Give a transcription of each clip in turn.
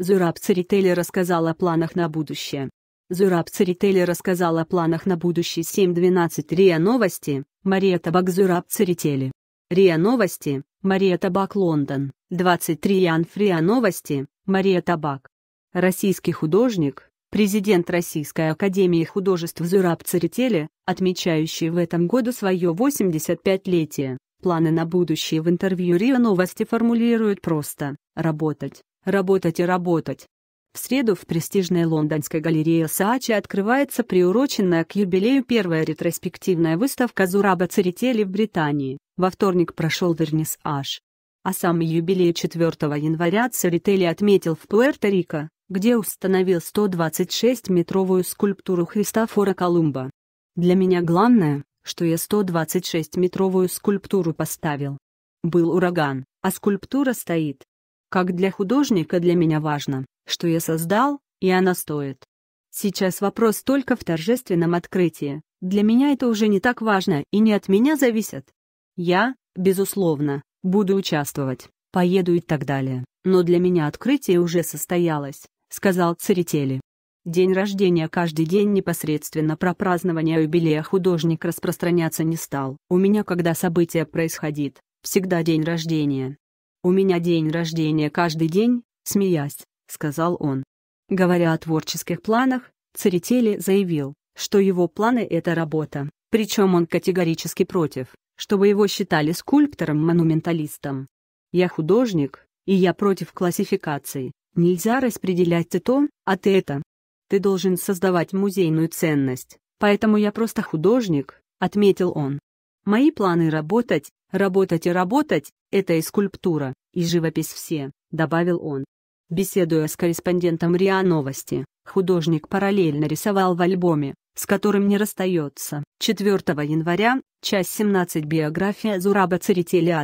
Зураб Церетели рассказал о планах на будущее. Зураб Церетели рассказал о планах на будущее 7.12 РИА Новости, Мария Табак Зураб Церетели. РИА Новости, Мария Табак Лондон, 23 Ян ФРИА Новости, Мария Табак. Российский художник, президент Российской Академии Художеств Зураб Церетели, отмечающий в этом году свое 85-летие, планы на будущее в интервью РИА Новости формулирует просто «работать» работать и работать. В среду в престижной лондонской галерее Саачи открывается приуроченная к юбилею первая ретроспективная выставка Зураба Церетели в Британии. Во вторник прошел вернисаж. А сам юбилей 4 января Церетели отметил в Пуэрто-Рико, где установил 126-метровую скульптуру Христофора Колумба. Для меня главное, что я 126-метровую скульптуру поставил. Был ураган, а скульптура стоит. Как для художника для меня важно, что я создал, и она стоит. Сейчас вопрос только в торжественном открытии. Для меня это уже не так важно и не от меня зависит. Я, безусловно, буду участвовать, поеду и так далее. Но для меня открытие уже состоялось, сказал Церетели. День рождения каждый день непосредственно про празднование юбилея художник распространяться не стал. У меня, когда событие происходит, всегда день рождения. «У меня день рождения каждый день», — смеясь, — сказал он. Говоря о творческих планах, Церетели заявил, что его планы — это работа, причем он категорически против, чтобы его считали скульптором-монументалистом. «Я художник, и я против классификации. Нельзя распределять ты то, а ты это. Ты должен создавать музейную ценность, поэтому я просто художник», — отметил он. «Мои планы работать, «Работать и работать — это и скульптура, и живопись все», — добавил он. Беседуя с корреспондентом РИА Новости, художник параллельно рисовал в альбоме, с которым не расстается. 4 января, часть 17 биография Зураба Церетели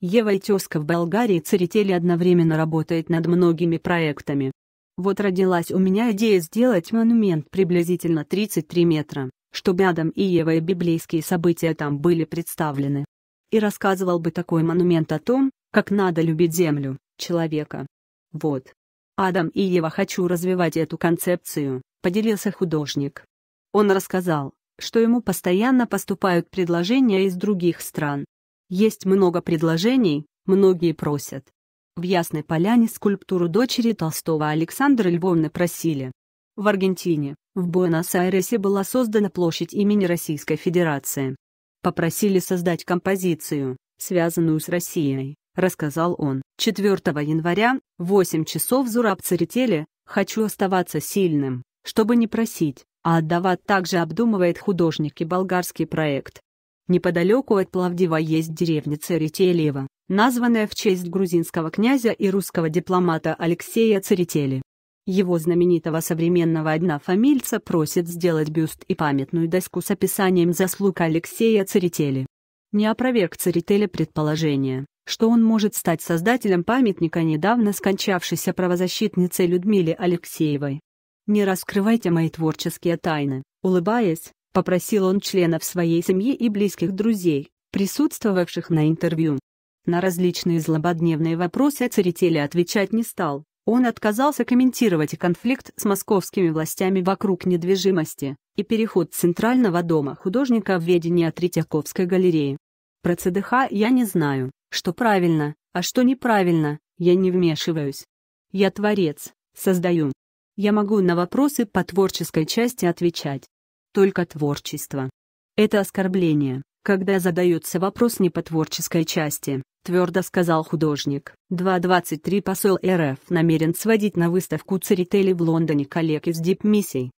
Ева и тезка в Болгарии Церетели одновременно работает над многими проектами. Вот родилась у меня идея сделать монумент приблизительно 33 метра, чтобы Адам и Ева и библейские события там были представлены и рассказывал бы такой монумент о том, как надо любить землю, человека. Вот. Адам и Ева хочу развивать эту концепцию, поделился художник. Он рассказал, что ему постоянно поступают предложения из других стран. Есть много предложений, многие просят. В Ясной Поляне скульптуру дочери Толстого Александры Львовны просили. В Аргентине, в Буэнос-Айресе была создана площадь имени Российской Федерации попросили создать композицию, связанную с Россией, рассказал он. 4 января, 8 часов зурабцы ретели, «Хочу оставаться сильным, чтобы не просить, а отдавать также обдумывает художник и болгарский проект. Неподалеку от Плавдива есть деревня Церетелева, названная в честь грузинского князя и русского дипломата Алексея Церетели. Его знаменитого современного однофамильца просит сделать бюст и памятную доску с описанием заслуг Алексея Церетели. Не опроверг Церетели предположение, что он может стать создателем памятника недавно скончавшейся правозащитнице Людмиле Алексеевой. «Не раскрывайте мои творческие тайны», — улыбаясь, попросил он членов своей семьи и близких друзей, присутствовавших на интервью. На различные злободневные вопросы Церетели отвечать не стал, он отказался комментировать конфликт с московскими властями вокруг недвижимости и переход Центрального дома художника в ведение Третьяковской галереи. Про ЦДХ я не знаю, что правильно, а что неправильно, я не вмешиваюсь. Я творец, создаю. Я могу на вопросы по творческой части отвечать. Только творчество. Это оскорбление, когда задается вопрос не по творческой части, — твердо сказал художник. 2.23 посол РФ намерен сводить на выставку церетели в Лондоне коллег из дипмиссий,